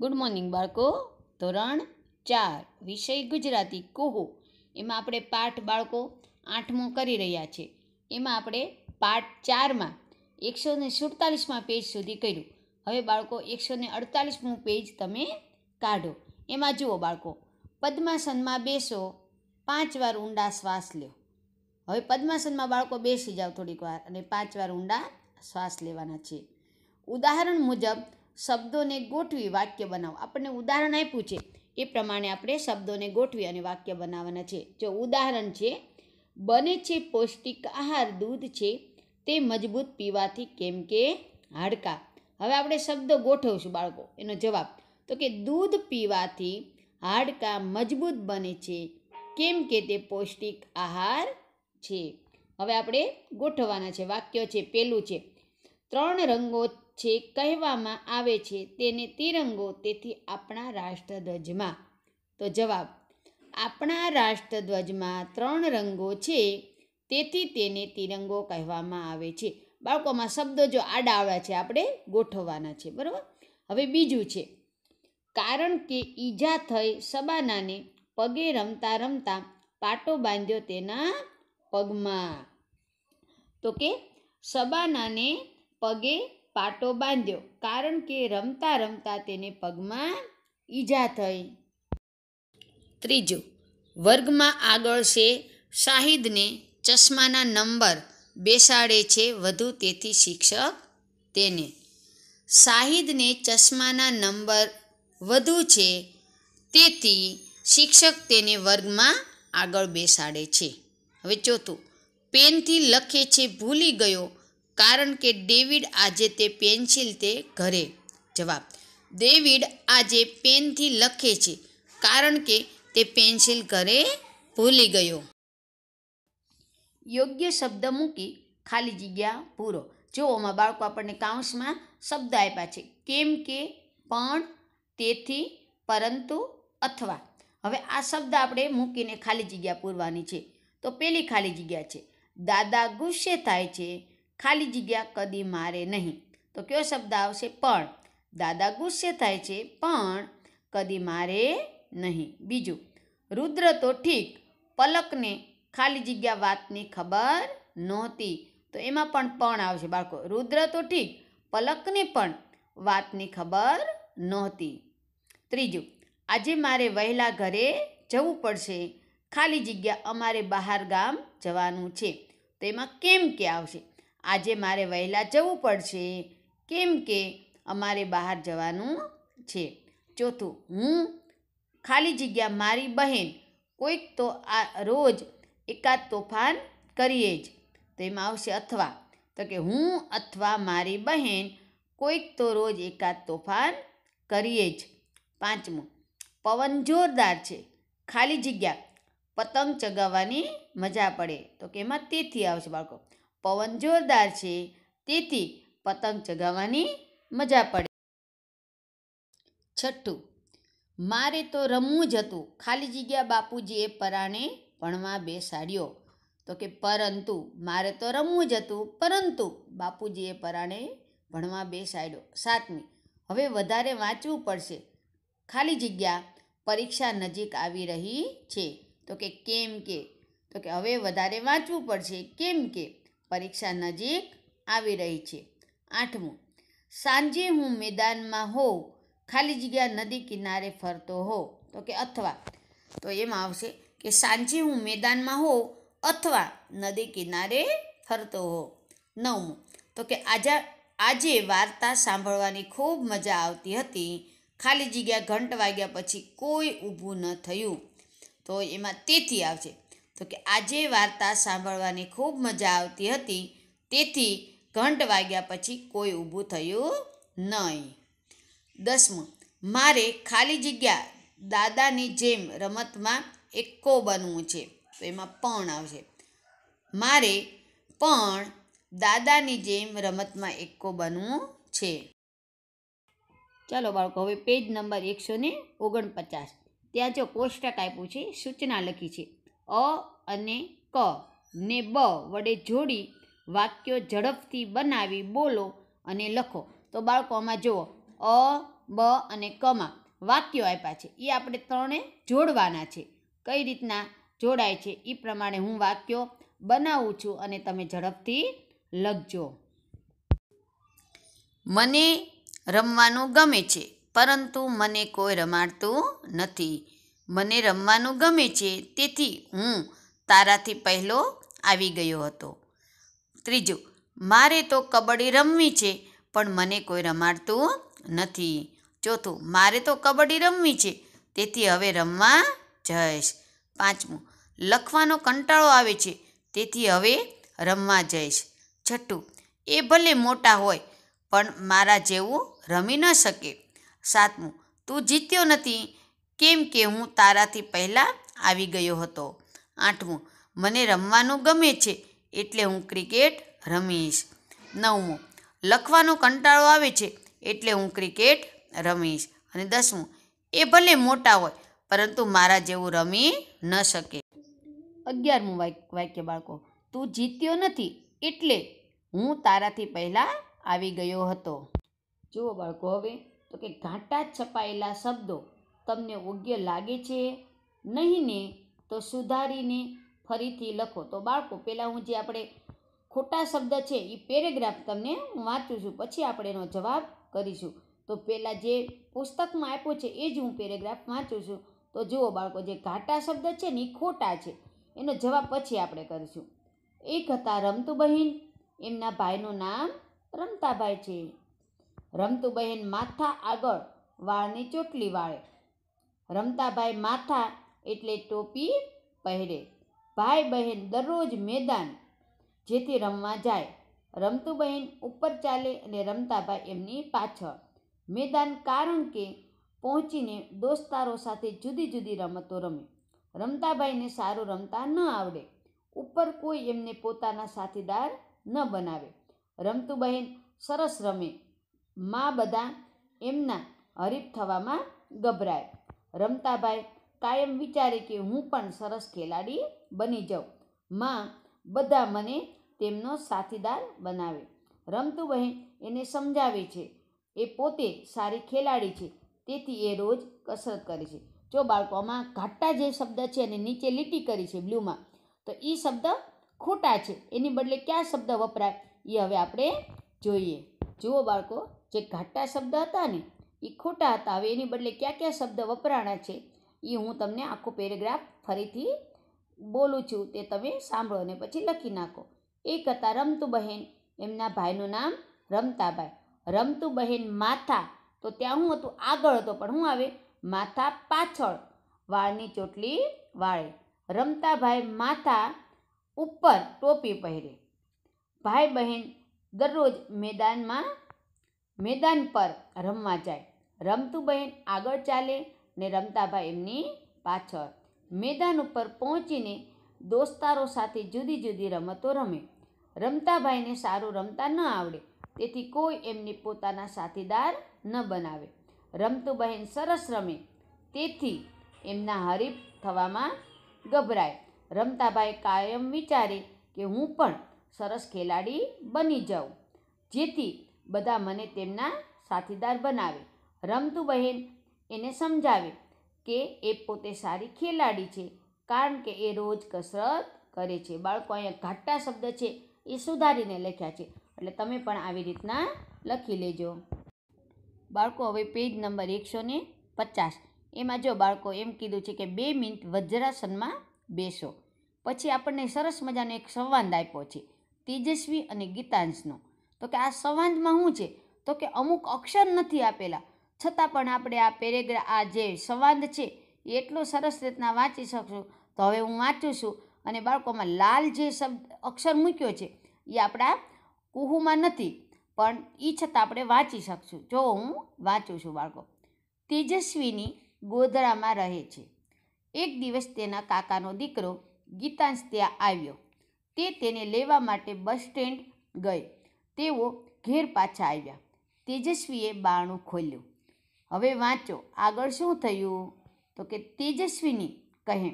good morning બાળકો ધોરણ ચાર વિષય ગુજરાતી કોહો એમાં આપણે પાઠ બાળકો આઠમો કરી રહ્યા છે એમાં આપણે પાઠ ચારમાં એકસો ને સુડતાલીસમાં પેજ સુધી કર્યું હવે બાળકો એકસો ને અડતાલીસમું પેજ તમે કાઢો એમાં જુઓ બાળકો પદ્માસનમાં બેસો પાંચ વાર ઊંડા શ્વાસ લ્યો હવે પદ્માસનમાં બાળકો બેસી જાઓ થોડીક વાર અને પાંચ વાર ઊંડા શ્વાસ લેવાના છે ઉદાહરણ મુજબ શબ્દોને ગોઠવી વાક્ય બનાવો આપણને ઉદાહરણ આપ્યું છે એ પ્રમાણે આપણે શબ્દોને ગોઠવી અને વાક્ય બનાવવાના છે જો ઉદાહરણ છે બને છે પૌષ્ટિક આહાર દૂધ છે તે મજબૂત પીવાથી કેમ કે હાડકાં હવે આપણે શબ્દ ગોઠવશું બાળકો એનો જવાબ તો કે દૂધ પીવાથી હાડકા મજબૂત બને છે કેમ કે તે પૌષ્ટિક આહાર છે હવે આપણે ગોઠવવાના છે વાક્યો છે પહેલું છે ત્રણ રંગો જે કહેવામાં આવે છે તેને તિરંગો તેથી આપણા રાષ્ટ્રધ્વજમાં તો જવાબ આપણા રાષ્ટ્રધ્વજમાં ત્રણ રંગો છે તેથી તેને તિરંગો કહેવામાં આવે છે બાળકોમાં શબ્દો જો આડા આવડા છે આપણે ગોઠવવાના છે બરાબર હવે બીજું છે કારણ કે ઈજા થઈ સબાનાને પગે રમતા રમતા પાટો બાંધ્યો તેના પગમાં તો કે સબાનાને પગે પાટો બાંધ્યો કારણ કે રમતા રમતા તેને પગમાં ઈજા થઈ ત્રીજું વર્ગમાં આગળ છે શાહિદને ચશ્માના નંબર બેસાડે છે વધુ તેથી શિક્ષક તેને શાહિદને ચશ્માના નંબર વધુ છે તેથી શિક્ષક તેને વર્ગમાં આગળ બેસાડે છે હવે ચોથું પેનથી લખે છે ભૂલી ગયો કારણ કે ડેવિડ આજે તે પેન્સિલ તે ઘરે જવાબ ડેવિડ આજે પેનથી લખે છે કારણ કે તે પેન્સિલ ઘરે ભૂલી ગયો યોગ્ય શબ્દ મૂકી ખાલી જગ્યા પૂરો જોઓમાં બાળકો આપણને કાઉન્સમાં શબ્દ આપ્યા છે કેમ કે પણ તેથી પરંતુ અથવા હવે આ શબ્દ આપણે મૂકીને ખાલી જગ્યા પૂરવાની છે તો પેલી ખાલી જગ્યા છે દાદા ગુસ્સે થાય છે ખાલી જગ્યા કદી મારે નહીં તો કયો શબ્દ આવશે પણ દાદા ગુસ્સે થાય છે પણ કદી મારે નહીં બીજું રુદ્ર તો ઠીક પલકને ખાલી જગ્યા વાતની ખબર નહોતી તો એમાં પણ પણ આવશે બાળકો રુદ્ર તો ઠીક પલકને પણ વાતની ખબર નહોતી ત્રીજું આજે મારે વહેલા ઘરે જવું પડશે ખાલી જગ્યા અમારે બહાર ગામ જવાનું છે તો એમાં કેમ કે આવશે આજે મારે વહેલા જવું પડશે કેમ કે અમારે બહાર જવાનું છે ચોથું હું ખાલી જગ્યા મારી બહેન કોઈક તો આ રોજ એકાદ તોફાન કરીએ જ તો એમાં આવશે અથવા તો કે હું અથવા મારી બહેન કોઈક તો રોજ એકાદ તોફાન કરીએ જ પાંચમું પવન જોરદાર છે ખાલી જગ્યા પતંગ ચગાવવાની મજા પડે તો કે એમાં તેથી આવશે બાળકો પવન જોરદાર છે તેથી પતંગ ચગાવવાની મજા પડે છઠ્ઠું મારે તો રમવું જ હતું ખાલી જગ્યા બાપુજીએ પરાણે ભણવા બેસાડ્યો તો કે પરંતુ મારે તો રમવું જ હતું પરંતુ બાપુજીએ પરાણે ભણવા બેસાડ્યો સાતમી હવે વધારે વાંચવું પડશે ખાલી જગ્યા પરીક્ષા નજીક આવી રહી છે તો કે કેમ કે તો કે હવે વધારે વાંચવું પડશે કેમ કે પરીક્ષા નજીક આવી રહી છે આઠમું સાંજે હું મેદાનમાં હોઉં ખાલી જગ્યા નદી કિનારે ફરતો હો તો કે અથવા તો એમાં આવશે કે સાંજે હું મેદાનમાં હોઉં અથવા નદી કિનારે ફરતો હો નવમું તો કે આજા આજે વાર્તા સાંભળવાની ખૂબ મજા આવતી હતી ખાલી જગ્યા ઘંટ વાગ્યા પછી કોઈ ઊભું ન થયું તો એમાં તેથી આવશે તો કે આજે વાર્તા સાંભળવાની ખૂબ મજા આવતી હતી તેથી ઘંટ વાગ્યા પછી કોઈ ઊભું થયું નહીં દસમું મારે ખાલી જગ્યા દાદાની જેમ રમતમાં એકો બનવું છે તો એમાં પણ આવશે મારે પણ દાદાની જેમ રમતમાં એકો બનવું છે ચાલો બાળકો હવે પેજ નંબર એકસો ઓગણપચાસ ત્યાં જો કોષ્ટક આપ્યું છે સૂચના લખી છે અ અને ક ને બ વડે જોડી વાક્યો ઝડપથી બનાવી બોલો અને લખો તો બાળકો આમાં જુઓ અ બ અને કમાં વાક્યો આપ્યા છે એ આપણે ત્રણે જોડવાના છે કઈ રીતના જોડાય છે એ પ્રમાણે હું વાક્યો બનાવું છું અને તમે ઝડપથી લખજો મને રમવાનું ગમે છે પરંતુ મને કોઈ રમાડતું નથી મને રમવાનું ગમે છે તેથી હું તારાથી પહેલો આવી ગયો હતો ત્રીજું મારે તો કબડ્ડી રમવી છે પણ મને કોઈ રમાડતું નથી ચોથું મારે તો કબડ્ડી રમવી છે તેથી હવે રમવા જઈશ પાંચમું લખવાનો કંટાળો આવે છે તેથી હવે રમવા જઈશ છઠ્ઠું એ ભલે મોટા હોય પણ મારા જેવું રમી ન શકે સાતમું તું જીત્યો નથી કેમ કે હું તારાથી પહેલાં આવી ગયો હતો આઠમું મને રમવાનું ગમે છે એટલે હું ક્રિકેટ રમીશ નવમું લખવાનો કંટાળો આવે છે એટલે હું ક્રિકેટ રમીશ અને દસમું એ ભલે મોટા હોય પરંતુ મારા જેવું રમી ન શકે અગિયારમું વાક્ય બાળકો તું જીત્યો નથી એટલે હું તારાથી પહેલાં આવી ગયો હતો જુઓ બાળકો હવે તો કે ઘાટા છપાયેલા શબ્દો તમને યોગ્ય લાગે છે નહીં ને તો સુધારીને ફરીથી લખો તો બાળકો પહેલાં હું જે આપણે ખોટા શબ્દ છે એ પેરેગ્રાફ તમને હું વાંચું છું પછી આપણે એનો જવાબ કરીશું તો પહેલાં જે પુસ્તકમાં આપ્યો છે એ જ હું પેરેગ્રાફ વાંચું છું તો જુઓ બાળકો જે ઘાટા શબ્દ છે ને એ ખોટા છે એનો જવાબ પછી આપણે કરીશું એક હતા રમતું બહેન એમના ભાઈનું નામ રમતાભાઈ છે રમતું બહેન માથા આગળ વાળની ચોટલી વાળે રમતાભાઈ માથા એટલે ટોપી પહેરે ભાઈ બહેન દરરોજ મેદાન જેથી રમવા જાય રમતું બહેન ઉપર ચાલે અને રમતાભાઈ એમની પાછળ મેદાન કારણ કે પહોંચીને દોસ્તારો સાથે જુદી જુદી રમતો રમે રમતાભાઈને સારું રમતા ન આવડે ઉપર કોઈ એમને પોતાના સાથીદાર ન બનાવે રમતું બહેન સરસ રમે મા બધા એમના હરીફ થવામાં ગભરાય રમતાભાઈ કાયમ વિચારે કે હું પણ સરસ ખેલાડી બની જાઉં માં બધા મને તેમનો સાથીદાર બનાવે રમતું બહેન એને સમજાવે છે એ પોતે સારી ખેલાડી છે તેથી એ રોજ કસરત કરે છે જો બાળકો આમાં ઘાટા જે શબ્દ છે અને નીચે લીટી કરી છે બ્લૂમાં તો એ શબ્દ ખોટા છે એની બદલે કયા શબ્દ વપરાય એ હવે આપણે જોઈએ જુઓ બાળકો જે ઘાટા શબ્દ હતા ને એ ખોટા હતા હવે એની બદલે કયા કયા શબ્દ વપરાણા છે એ હું તમને આખો પેરેગ્રાફ ફરીથી બોલું છું તે તમે સાંભળો અને પછી લખી નાખો એક હતા રમતું બહેન એમના ભાઈનું નામ રમતાભાઈ રમતું બહેન માથા તો ત્યાં હું હતું આગળ હતો પણ હું આવે માથા પાછળ વાળની ચોટલી વાળે રમતાભાઈ માથા ઉપર ટોપી પહેરે ભાઈ બહેન દરરોજ મેદાનમાં મેદાન પર રમવા જાય રમતું બહેન આગળ ચાલે ને રમતાભાઈ એમની પાછળ મેદાન ઉપર પહોંચીને દોસ્તારો સાથે જુદી જુદી રમતો રમે રમતાભાઈને સારું રમતા ન આવડે તેથી કોઈ એમને પોતાના સાથીદાર ન બનાવે રમતું બહેન સરસ રમે તેથી એમના હરીફ થવામાં ગભરાય રમતાભાઈ કાયમ વિચારે કે હું પણ સરસ ખેલાડી બની જાઉં જેથી બધા મને તેમના સાથીદાર બનાવે રમતું બહેન એને સમજાવે કે એ પોતે સારી ખેલાડી છે કારણ કે એ રોજ કસરત કરે છે બાળકો અહીંયા ઘાટા શબ્દ છે એ સુધારીને લખ્યા છે એટલે તમે પણ આવી રીતના લખી લેજો બાળકો હવે પેજ નંબર એકસો ને પચાસ એમાં જો બાળકો એમ કીધું છે કે બે મિનિટ વજ્રાસનમાં બેસો પછી આપણને સરસ મજાનો એક સંવાદ આપ્યો છે તેજસ્વી અને ગીતાંશનો તો કે આ સંવાદમાં શું છે તો કે અમુક અક્ષર નથી આપેલા છતાં પણ આપણે આ પેરેગ્રા આ જે સંવાદ છે એટલો સરસ રીતના વાંચી શકશું તો હવે હું વાંચું છું અને બાળકોમાં લાલ જે શબ્દ અક્ષર મૂક્યો છે એ આપણા કુહુમાં નથી પણ એ છતાં આપણે વાંચી શકશું જો હું વાંચું છું બાળકો તેજસ્વીની ગોધરામાં રહે છે એક દિવસ તેના કાકાનો દીકરો ગીતાંશ ત્યાં આવ્યો તે તેને લેવા માટે બસ સ્ટેન્ડ ગઈ તેઓ ઘેર પાછા આવ્યા તેજસ્વીએ બારણું ખોલ્યું હવે વાંચો આગળ શું થયું તો કે તેજસ્વીની કહે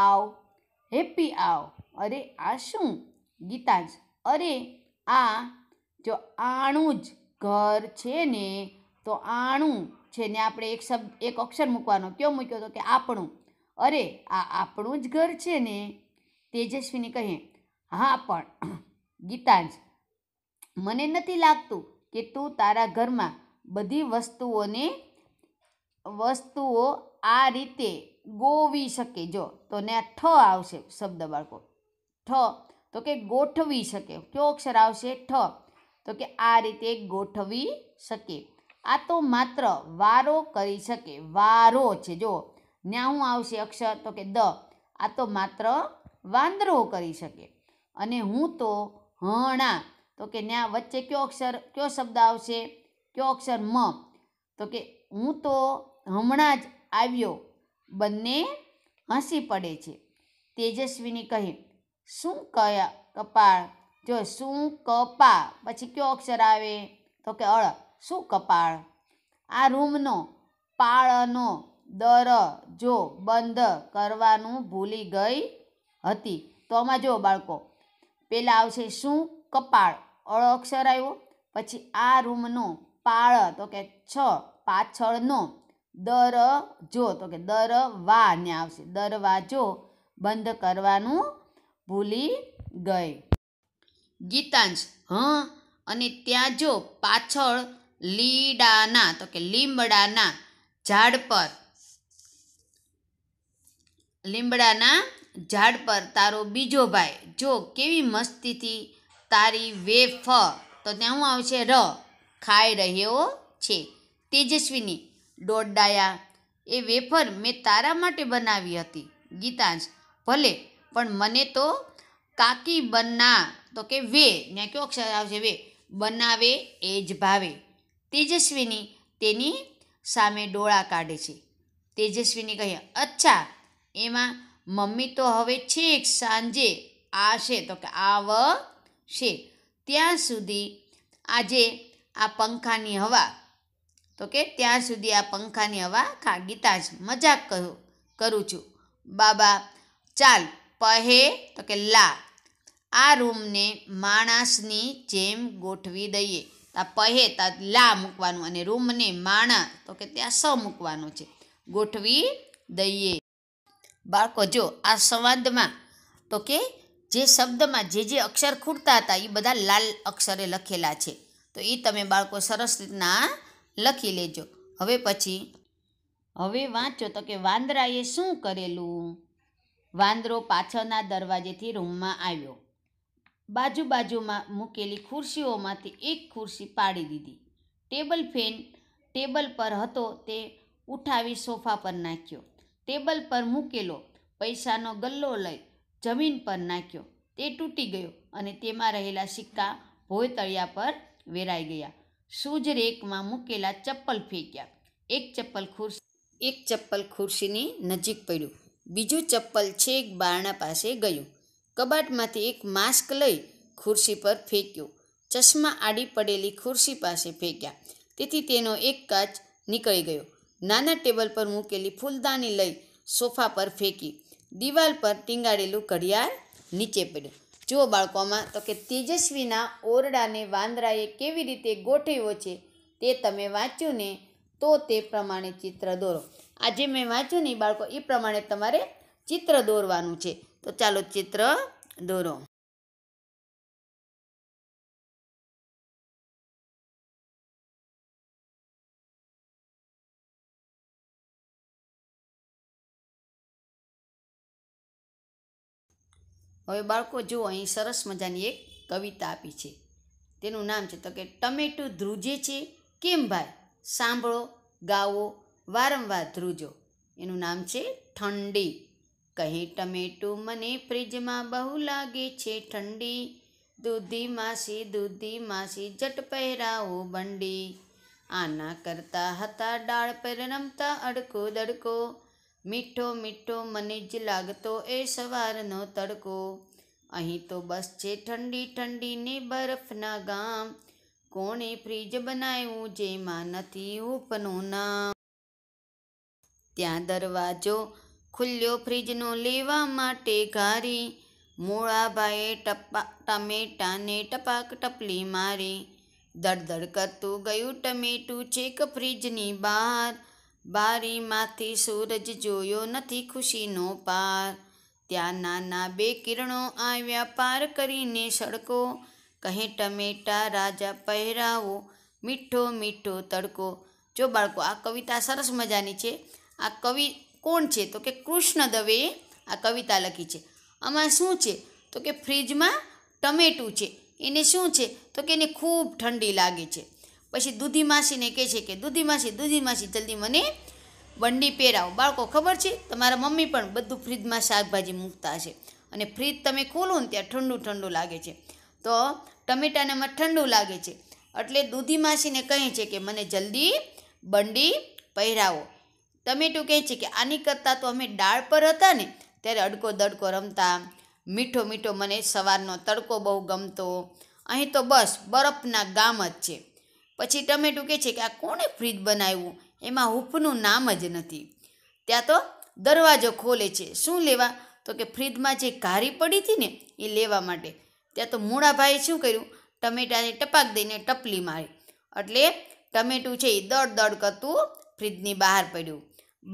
આવ હેપી આવ અરે આ શું ગીતા જ અરે આ જો આણું જ ઘર છે ને તો આણું છે ને આપણે એક શબ્દ એક અક્ષર મૂકવાનો કયો મૂક્યો તો કે આપણું અરે આ આપણું જ ઘર છે ને તેજસ્વીની કહે હા પણ ગીતાંજ મને નથી લાગતું કે તું તારા ઘરમાં બધી વસ્તુઓને વસ્તુઓ આ રીતે ગોવી શકે જો તો ને ઠ આવશે શબ્દ બાળકો ઠ તો કે ગોઠવી શકે કયો અક્ષર આવશે ઠ તો કે આ રીતે ગોઠવી શકે આ તો માત્ર વારો કરી શકે વારો છે જો હું આવશે અક્ષર તો કે દ આ તો માત્ર વાંદરો કરી શકે અને હું તો હણા તો કે ન્યા વચ્ચે કયો અક્ષર કયો શબ્દ આવશે કયો અક્ષર મ તો કે હું તો હમણાં જ આવ્યો બંને હસી પડે છે તેજસ્વીની કહી શું કયા કપાળ જો શું કપા પછી કયો અક્ષર આવે તો કે અળ શું કપાળ આ રૂમનો પાળનો દર જો બંધ કરવાનું ભૂલી ગઈ હતી તો આમાં જો બાળકો પહેલાં આવશે શું કપાળ અળ અક્ષર આવ્યો પછી આ રૂમનો પાળ તો કે છ પાછળનો દર જો તો કે દર દરવા ને આવશે દરવાજો બંધ કરવાનું ભૂલી ગઈ ગીતાંશ હં અને ત્યાં જો પાછળ લીડાના તો કે લીમડાના ઝાડ પર લીમડાના ઝાડ પર તારો બીજો ભાઈ જો કેવી મસ્તીથી તારી વેફ તો ત્યાં શું આવશે ર ખાઈ રહ્યો છે તેજસ્વીની દોડાયા એ વેફર મેં તારા માટે બનાવી હતી ગીતાંશ ભલે પણ મને તો કાકી બના તો કે વે ને કયો અક્ષર આવશે વે બનાવે એ જ ભાવે તેજસ્વીની તેની સામે ડોળા કાઢે છે તેજસ્વીની કહે અચ્છા એમાં મમ્મી તો હવે છેક સાંજે આશે તો કે આવ છે ત્યાં સુધી આજે આ પંખાની હવા તો કે ત્યાં સુધી આ પંખાની હવા ખાગીતા જ મજાક કહું કરું છું બાબા ચાલ પહે તો કે લા આ રૂમને માણસની જેમ ગોઠવી દઈએ તા પહે તા લા મૂકવાનું અને રૂમને માણા તો કે ત્યાં સ મૂકવાનું છે ગોઠવી દઈએ બાળકો જો આ સંવાદમાં તો કે જે શબ્દમાં જે જે અક્ષર ખૂટતા હતા એ બધા લાલ અક્ષરે લખેલા છે તો એ તમે બાળકો સરસ રીતના લખી લેજો હવે પછી હવે વાંચો તો કે વાંદરાએ શું કરેલું વાંદરો પાછળના દરવાજેથી રૂમમાં આવ્યો બાજુ બાજુમાં મૂકેલી ખુરશીઓમાંથી એક ખુરશી પાડી દીધી ટેબલ ફેન ટેબલ પર હતો તે ઉઠાવી સોફા પર નાખ્યો ટેબલ પર મૂકેલો પૈસાનો ગલ્લો લઈ જમીન પર નાખ્યો તે તૂટી ગયો અને તેમાં રહેલા સિક્કા ભોયતળિયા પર વેરાઈ ગયા શૂઝ રેકમાં મૂકેલા ચપ્પલ ફેંક્યા એક ચપ્પલ ખુરશી એક ચપ્પલ ખુરશીની નજીક પડ્યું બીજું ચપ્પલ છેક બારણા પાસે ગયું કબાટમાંથી એક માસ્ક લઈ ખુરશી પર ફેંક્યું ચશ્મા આડી પડેલી ખુરશી પાસે ફેંક્યા તેથી તેનો એક કાચ નીકળી ગયો નાના ટેબલ પર મૂકેલી ફૂલદાની લઈ સોફા પર ફેંકી દિવાલ પર ટીંગાડેલું ઘડિયાળ નીચે પડ્યું જુઓ બાળકોમાં તો કે તેજસ્વીના ઓરડાને વાંદરાએ કેવી રીતે ગોઠવ્યો છે તે તમે વાંચ્યું ને તો તે પ્રમાણે ચિત્ર દોરો આજે મેં વાંચ્યું નહીં બાળકો એ પ્રમાણે તમારે ચિત્ર દોરવાનું છે તો ચાલો ચિત્ર દોરો હવે બાળકો જુઓ અહીં સરસ મજાની એક કવિતા આપી છે તેનું નામ છે તો કે ટમેટું ધ્રુજે છે કેમ ભાઈ સાંભળો ગાવો વારંવાર ધ્રુજો એનું નામ છે ઠંડી કહે ટમેટું મને ફ્રીજમાં બહુ લાગે છે ઠંડી દૂધી માસી દૂધી માસી જટ પહેરાવો બંડી આના કરતા હતા ડાળ પર રમતા અડકો દડકો મીઠો મીઠો મને જ લાગતો એ સવારનો તડકો અહીં તો બસ છે ઠંડી ઠંડી ને બરફના ગામ કોણે ફ્રીજ બનાવ્યું જેમાં નથી ઉપનું નામ ત્યાં દરવાજો ખુલ્યો ફ્રીજનો લેવા માટે ઘારી મૂળાભાઈએ ટપા ટમેટાને ટપાક ટપલી મારી દળદળ કરતું ગયું ટમેટું છેક ફ્રીજની બહાર બારીમાંથી સૂરજ જોયો નથી ખુશીનો પાર ત્યાં નાના બે કિરણો આવ્યા પાર કરીને સડકો કહે ટમેટા રાજા પહેરાવો મીઠો મીઠો તડકો જો બાળકો આ કવિતા સરસ મજાની છે આ કવિ કોણ છે તો કે કૃષ્ણ દવેએ આ કવિતા લખી છે આમાં શું છે તો કે ફ્રીજમાં ટમેટું છે એને શું છે તો કે એને ખૂબ ઠંડી લાગે છે પછી દૂધી માસીને કહે છે કે દૂધી માસી દૂધી માસી જલ્દી મને બંડી પહેરાવો બાળકો ખબર છે તમારા મમ્મી પણ બધું ફ્રીજમાં શાકભાજી મૂકતા છે અને ફ્રીજ તમે ખોલો ને ત્યાં ઠંડુ ઠંડુ લાગે છે તો ટમેટાને ટમેટાનામાં ઠંડુ લાગે છે એટલે દૂધી માસીને કહે છે કે મને જલ્દી બંડી પહેરાવો ટમેટું કહે છે કે આની કરતાં તો અમે દાળ પર હતા ને ત્યારે અડકો દડકો રમતા મીઠો મીઠો મને સવારનો તડકો બહુ ગમતો અહીં તો બસ બરફના ગામ જ છે પછી ટમેટું કહે છે કે આ કોણે ફ્રીજ બનાવ્યું એમાં હૂફનું નામ જ નથી ત્યાં તો દરવાજો ખોલે છે શું લેવા તો કે ફ્રીજમાં જે ઘારી પડી હતી ને એ લેવા માટે ત્યાં તો મૂળાભાઈએ શું કર્યું ટમેટાને ટપાક દઈને ટપલી મારી એટલે ટમેટું છે એ દડ દડ કરતું ફ્રીજની બહાર પડ્યું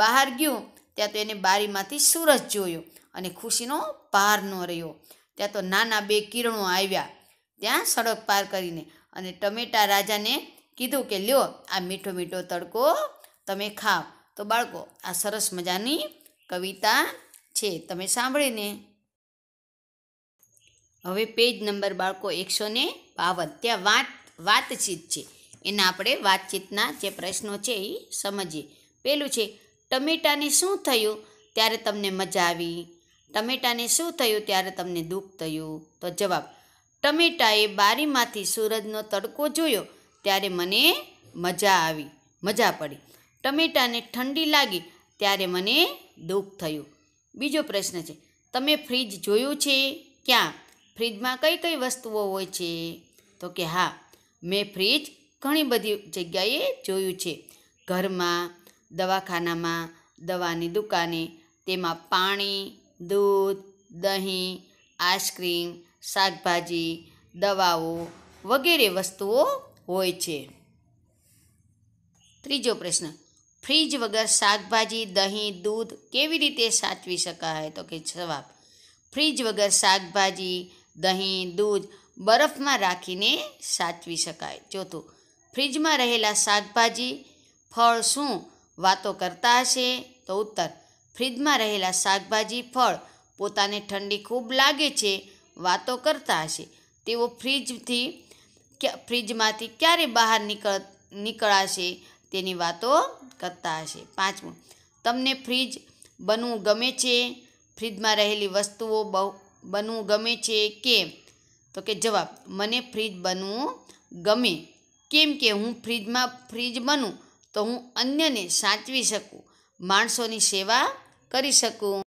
બહાર ગયું ત્યાં તો એને બારીમાંથી સુરજ જોયો અને ખુશીનો પાર ન રહ્યો ત્યાં તો નાના બે કિરણો આવ્યા ત્યાં સડક પાર કરીને અને ટમેટા રાજાને કીધું કે લ્યો આ મીઠો મીઠો તડકો તમે ખાવ તો બાળકો આ સરસ મજાની કવિતા છે તમે સાંભળીને હવે પેજ નંબર બાળકો એકસો ને બાવન ત્યાં વાત વાતચીત છે એના આપણે વાતચીતના જે પ્રશ્નો છે એ સમજીએ પેલું છે ટમેટાને શું થયું ત્યારે તમને મજા આવી ટમેટાને શું થયું ત્યારે તમને દુઃખ થયું તો જવાબ ટમેટાએ બારીમાંથી સૂરજનો તડકો જોયો ત્યારે મને મજા આવી મજા પડી ટમેટાને ઠંડી લાગી ત્યારે મને દુઃખ થયું બીજો પ્રશ્ન છે તમે ફ્રીજ જોયું છે ક્યાં ફ્રીજમાં કઈ કઈ વસ્તુઓ હોય છે તો કે હા મેં ફ્રીજ ઘણી બધી જગ્યાએ જોયું છે ઘરમાં દવાખાનામાં દવાની દુકાને તેમાં પાણી દૂધ દહીં આઈસ્ક્રીમ શાકભાજી દવાઓ વગેરે વસ્તુઓ હોય છે ત્રીજો પ્રશ્ન ફ્રીજ વગર શાકભાજી દહીં દૂધ કેવી રીતે સાચવી શકાય તો કે જવાબ ફ્રીજ વગર શાકભાજી દહીં દૂધ બરફમાં રાખીને સાચવી શકાય ચોથું ફ્રીજમાં રહેલા શાકભાજી ફળ શું વાતો કરતા હશે તો ઉત્તર ફ્રીજમાં રહેલા શાકભાજી ફળ પોતાને ઠંડી ખૂબ લાગે છે વાતો કરતા હશે તેઓ ફ્રીજથી ફ્રીજમાંથી ક્યારે બહાર નીકળ નીકળાશે તેની વાતો કરતા હશે પાંચમું તમને ફ્રીજ બનવું ગમે છે ફ્રીજમાં રહેલી વસ્તુઓ બહુ બનવું ગમે છે કે તો કે જવાબ મને ફ્રીજ બનવું ગમે કેમ કે હું ફ્રીજમાં ફ્રીજ બનું તો હું અન્યને સાચવી શકું માણસોની સેવા કરી શકું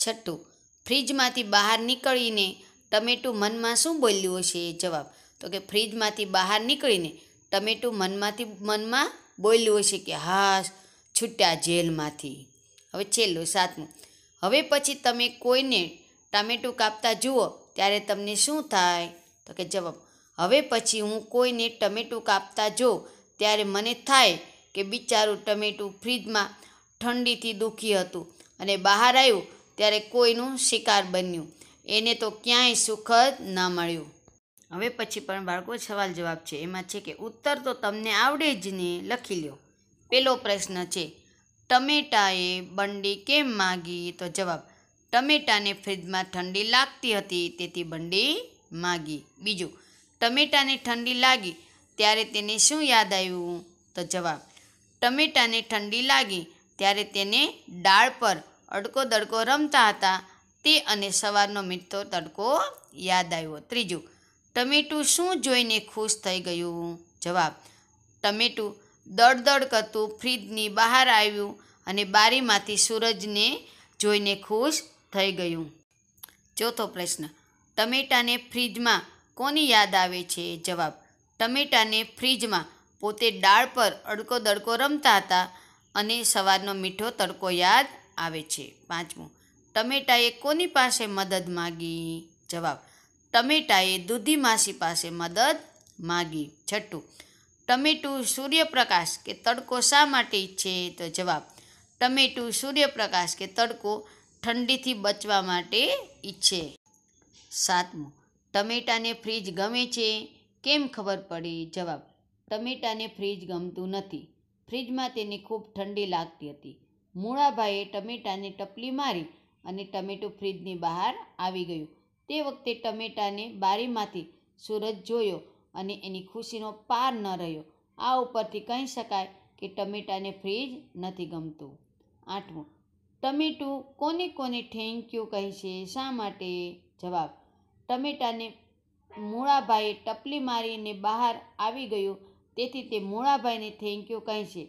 છઠ્ઠું ફ્રીજમાંથી બહાર નીકળીને ટમેટું મનમાં શું બોલ્યું હશે એ જવાબ તો કે ફ્રીજમાંથી બહાર નીકળીને ટમેટું મનમાંથી મનમાં બોલ્યું હશે કે હા છૂટ્યા જેલમાંથી હવે છેલ્લું સાતમું હવે પછી તમે કોઈને ટમેટું કાપતા જુઓ ત્યારે તમને શું થાય તો કે જવાબ હવે પછી હું કોઈને ટમેટું કાપતા જોઉં ત્યારે મને થાય કે બિચારું ટમેટું ફ્રીજમાં ઠંડીથી દુખી હતું અને બહાર આવ્યું ત્યારે કોઈનું શિકાર બન્યું એને તો ક્યાંય સુખ ન મળ્યું હવે પછી પણ બાળકો સવાલ જવાબ છે એમાં છે કે ઉત્તર તો તમને આવડે જ ને લખી લ્યો પેલો પ્રશ્ન છે ટમેટાએ બંડી કેમ માગી તો જવાબ ટમેટાને ફ્રીજમાં ઠંડી લાગતી હતી તેથી બંડી માગી બીજું ટમેટાને ઠંડી લાગી ત્યારે તેને શું યાદ આવ્યું તો જવાબ ટમેટાને ઠંડી લાગી ત્યારે તેને ડાળ પર અડકો દડકો રમતા હતા તે અને સવારનો મીઠો તડકો યાદ આવ્યો ત્રીજું ટમેટું શું જોઈને ખુશ થઈ ગયું જવાબ ટમેટું દળદળ કરતું ફ્રીજની બહાર આવ્યું અને બારીમાંથી સૂરજને જોઈને ખુશ થઈ ગયું ચોથો પ્રશ્ન ટમેટાને ફ્રીજમાં કોની યાદ આવે છે જવાબ ટમેટાને ફ્રીજમાં પોતે ડાળ પર અડકો દડકો રમતા હતા અને સવારનો મીઠો તડકો યાદ આવે છે પાંચમું ટમેટાએ કોની પાસે મદદ માગી જવાબ ટમેટાએ દૂધી માસી પાસે મદદ માગી છઠ્ઠું ટમેટું સૂર્યપ્રકાશ કે તડકો શા માટે ઈચ્છે તો જવાબ ટમેટું સૂર્યપ્રકાશ કે તડકો ઠંડીથી બચવા માટે ઈચ્છે સાતમું ટમેટાને ફ્રીજ ગમે છે કેમ ખબર પડી જવાબ ટમેટાને ફ્રીજ ગમતું નથી ફ્રીજમાં તેને ખૂબ ઠંડી લાગતી હતી મૂળાભાઈએ ટમેટાને ટપલી મારી અને ટમેટું ફ્રીજની બહાર આવી ગયું તે વખતે ટમેટાને બારીમાંથી સૂરજ જોયો અને એની ખુશીનો પાર ન રહ્યો આ ઉપરથી કહી શકાય કે ટમેટાને ફ્રીજ નથી ગમતું આઠમું ટમેટું કોને કોને થેન્ક યુ કહે છે શા માટે જવાબ ટમેટાને મૂળાભાઈએ ટપલી મારીને બહાર આવી ગયું તેથી તે મૂળાભાઈને થેન્ક યુ કહે છે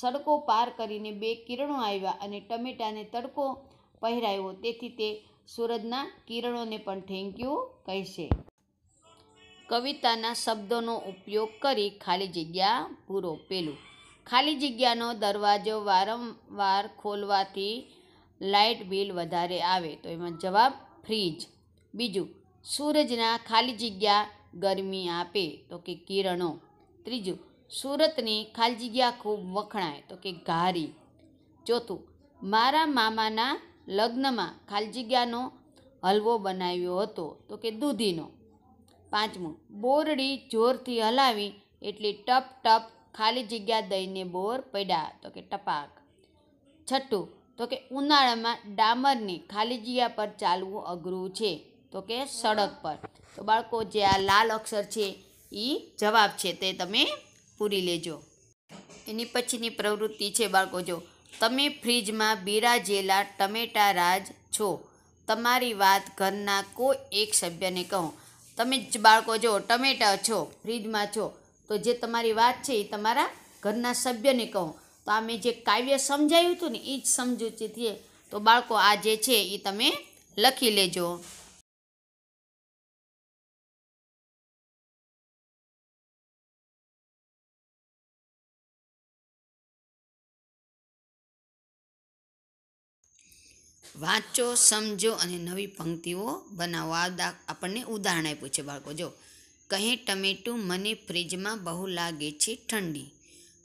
સડકો પાર કરીને બે કિરણો આવ્યા અને ટમેટાને તડકો પહેરાવ્યો તેથી તે સૂરજના કિરણોને પણ થેન્ક યુ કહેશે કવિતાના શબ્દોનો ઉપયોગ કરી ખાલી જગ્યા પૂરો પેલું ખાલી જગ્યાનો દરવાજો વારંવાર ખોલવાથી લાઇટ બિલ વધારે આવે તો એમાં જવાબ ફ્રીજ બીજું સૂરજના ખાલી જગ્યા ગરમી આપે તો કે કિરણો ત્રીજું સુરતની ખાલી જગ્યા ખૂબ વખણાય તો કે ઘારી ચોથું મારા મામાના લગ્નમાં ખાલજીગ્યાનો હલવો બનાવ્યો હતો તો કે દૂધીનો પાંચમું બોરડી જોરથી હલાવી એટલે ટપ ટપ ખાલી જગ્યા દઈને બોર પડ્યા તો કે ટપાક છઠ્ઠું તો કે ઉનાળામાં ડામરની ખાલી જગ્યા પર ચાલવું અઘરું છે તો કે સડક પર તો બાળકો જે આ લાલ અક્ષર છે એ જવાબ છે તે તમે પૂરી લેજો એની પછીની પ્રવૃત્તિ છે બાળકો જો તમે ફ્રીજમાં બિરાજેલા ટમેટા રાજ છો તમારી વાત ઘરના કોઈ એક સભ્યને કહો તમે જ બાળકો જો ટમેટા છો ફ્રીજમાં છો તો જે તમારી વાત છે એ તમારા ઘરના સભ્યને કહો તો આ મેં જે કાવ્ય સમજાયું હતું ને એ જ સમજૂતી થઈએ તો બાળકો આ જે છે એ તમે લખી લેજો વાંચો સમજો અને નવી પંક્તિઓ બનાવો આ આપણને ઉદાહરણ આપ્યું છે બાળકો જો કહે ટમેટું મને ફ્રીજમાં બહુ લાગે છે ઠંડી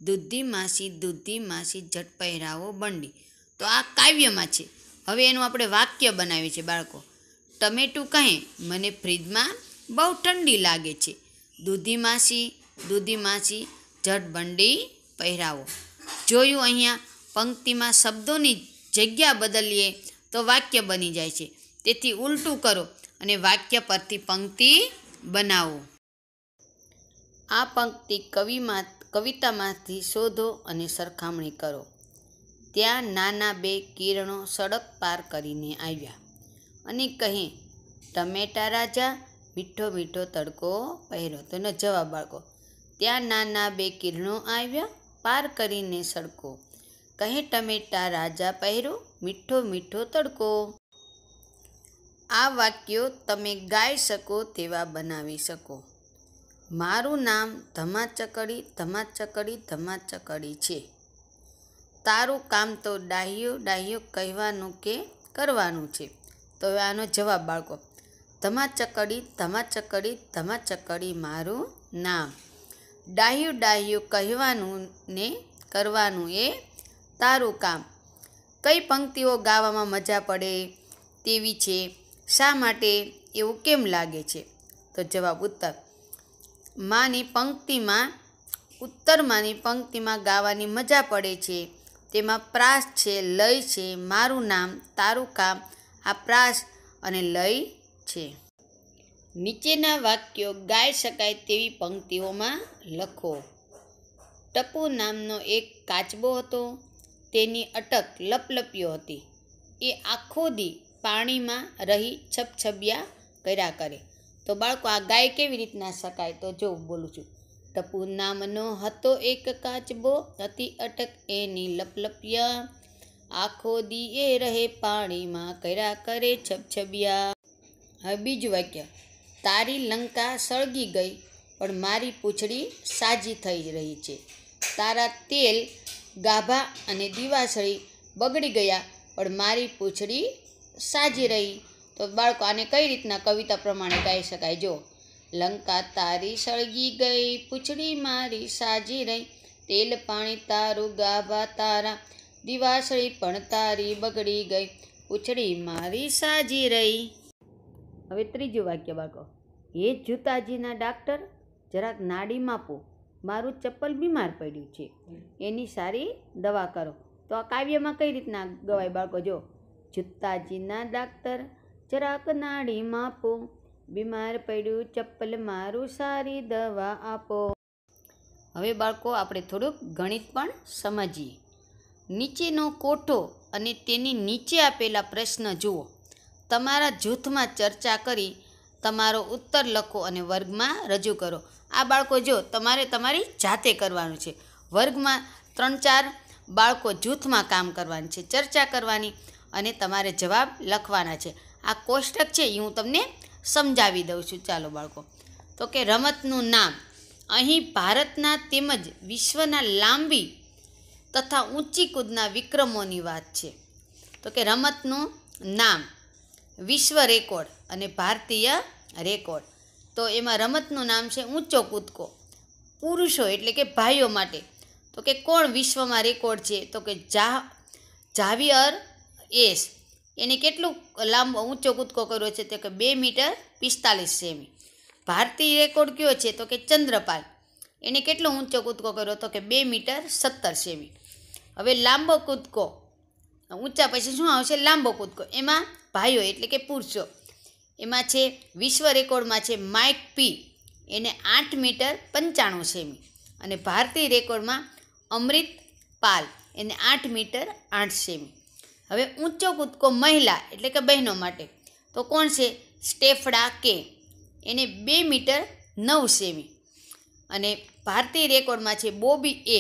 દૂધી માસી દૂધી માસી ઝટ પહેરાવો બંડી તો આ કાવ્યમાં છે હવે એનું આપણે વાક્ય બનાવીએ છીએ બાળકો ટમેટું કહે મને ફ્રીજમાં બહુ ઠંડી લાગે છે દૂધી માસી દૂધી માસી ઝટ બંડી પહેરાવો જોયું અહીંયા પંક્તિમાં શબ્દોની જગ્યા બદલીએ તો વાક્ય બની જાય છે તેથી ઉલટું કરો અને વાક્ય પરથી પંક્તિ બનાવો આ પંક્તિ કવિમાં કવિતામાંથી શોધો અને સરખામણી કરો ત્યાં નાના બે કિરણો સડક પાર કરીને આવ્યા અને કહે ટમેટા રાજા મીઠો મીઠો તડકો પહેરો તેનો જવાબ બાળકો ત્યાં નાના બે કિરણો આવ્યા પાર કરીને સડકો કહે ટમેટા રાજા પહેરો મીઠો મીઠો તડકો આ વાક્યો તમે ગાઈ શકો તેવા બનાવી શકો મારું નામ ધમાચકડી ધમાચકડી ધમાચકડી છે તારું કામ તો ડાહ્યો ડાહ્યો કહેવાનું કે કરવાનું છે તો આનો જવાબ બાળકો ધમાચકડી ધમાચકડી ધમાચકડી મારું નામ ડાહ્યું ડાહ્યું કહેવાનું ને કરવાનું એ તારું કામ કઈ પંક્તિઓ ગાવામાં મજા પડે તેવી છે શા માટે એવું કેમ લાગે છે તો જવાબ ઉત્તર માની પંક્તિમાં ઉત્તરમાંની પંક્તિમાં ગાવાની મજા પડે છે તેમાં પ્રાસ છે લય છે મારું નામ તારું કામ આ પ્રાસ અને લય છે નીચેના વાક્યો ગાઈ શકાય તેવી પંક્તિઓમાં લખો ટપુ નામનો એક કાચબો હતો તેની અટક લપલપ્યો હતી એ આખો દી પાણીમાં રહી છપછબિયા કર્યા કરે તો બાળકો આ ગાય કેવી રીતના શકાય તો જો બોલું છું ટપુ નામનો હતો એક કાચબો હતી અટક એની લપલપ્યા આખો દી એ રહે પાણીમાં કર્યા કરે છપછબિયા હવે બીજું વાક્ય તારી લંકા સળગી ગઈ પણ મારી પૂંછડી સાજી થઈ રહી છે તારા તેલ ગાભા અને દીવાસળી બગડી ગયા પણ મારી પૂંછડી સાજી રહી તો બાળકો આને કઈ રીતના કવિતા પ્રમાણે ગાઈ શકાય જો લંકા તારી સળગી ગઈ પૂંછડી મારી સાજી રહી તેલ પાણી તારું ગાભા તારા દીવાસળી પણ તારી બગડી ગઈ પૂંછડી મારી સાજી રહી હવે ત્રીજું વાક્ય બાળકો એ જૂતાજીના ડાક્ટર જરાક નાડી માપો મારું ચપ્પલ બીમાર પડ્યું છે એની સારી દવા કરો તો આ કાવ્યમાં કઈ રીતના ગવાય બાળકો જો જૂતાજીના ડાક્ટર જરાક નાડી માપો બીમાર પડ્યું ચપ્પલ મારું સારી દવા આપો હવે બાળકો આપણે થોડુંક ગણિત પણ સમજીએ નીચેનો કોઠો અને તેની નીચે આપેલા પ્રશ્ન જુઓ તમારા જૂથમાં ચર્ચા કરી તમારો ઉત્તર લખો અને વર્ગમાં રજૂ કરો આ બાળકો જો તમારે તમારી જાતે કરવાનું છે વર્ગમાં ત્રણ ચાર બાળકો જૂથમાં કામ કરવાનું છે ચર્ચા કરવાની અને તમારે જવાબ લખવાના છે આ કોષ્ટક છે એ હું તમને સમજાવી દઉં છું ચાલો બાળકો તો કે રમતનું નામ અહીં ભારતના તેમજ વિશ્વના લાંબી તથા ઊંચી કૂદના વિક્રમોની વાત છે તો કે રમતનું નામ વિશ્વ રેકોર્ડ અને ભારતીય રેકોર્ડ તો એમાં રમતનું નામ છે ઊંચો કૂદકો પુરુષો એટલે કે ભાઈઓ માટે તો કે કોણ વિશ્વમાં રેકોર્ડ છે તો કે જા જાવિયર એસ એને કેટલું લાંબો ઊંચો કૂદકો કર્યો છે તો કે બે મીટર પિસ્તાલીસ સેમી ભારતીય રેકોર્ડ કયો છે તો કે ચંદ્રપાલ એને કેટલો ઊંચો કૂદકો કર્યો તો કે બે મીટર સત્તર સેમી હવે લાંબો કૂદકો ઊંચા પછી શું આવશે લાંબો કૂદકો એમાં ભાઈઓ એટલે કે પુરુષો એમાં છે વિશ્વ રેકોર્ડમાં છે માઇક પી એને આઠ મીટર પંચાણું સેમી અને ભારતીય રેકોર્ડમાં અમૃત પાલ એને આઠ મીટર આઠ સેમી હવે ઊંચો કૂદકો મહિલા એટલે કે બહેનો માટે તો કોણ છે સ્ટેફડા કે એને બે મીટર નવ સેમી અને ભારતીય રેકોર્ડમાં છે બોબી એ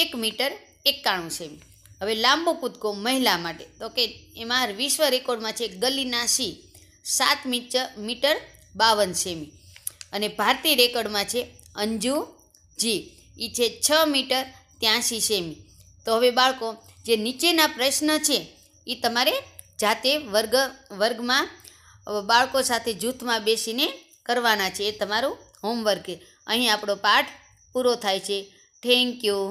એક મીટર એકાણું સેમી હવે લાંબો કૂદકો મહિલા માટે તો કે એમાં વિશ્વ રેકોર્ડમાં છે ગલીના સિંહ સાત મીટર બાવન સેમી અને ભારતીય રેકોર્ડમાં છે અંજુજી એ છે છ મીટર ત્યાંસી સેમી તો હવે બાળકો જે નીચેના પ્રશ્ન છે એ તમારે જાતે વર્ગ વર્ગમાં બાળકો સાથે જૂથમાં બેસીને કરવાના છે એ તમારું હોમવર્ક અહીં આપણો પાઠ પૂરો થાય છે થેન્ક યુ